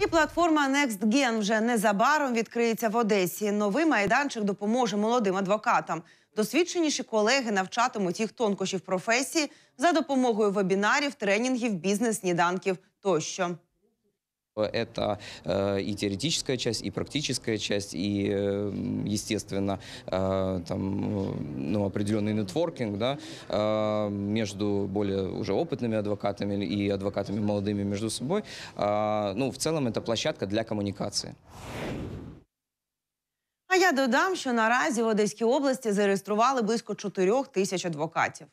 І платформа NextGen вже незабаром відкриється в Одесі. Новий майданчик допоможе молодим адвокатам. Досвідченіші колеги навчатимуть їх тонкощів професії за допомогою вебінарів, тренінгів, бізнес-сніданків тощо. Э, это э, и теоретическая часть, и практическая часть, и, э, естественно, там, ну, определенный нетворкинг да, между более уже опытными адвокатами и адвокатами молодыми между собой. Ну, В целом это площадка для коммуникации. А я додам, що наразі в Одеській області зареєстрували близько 4 тисяч адвокатів.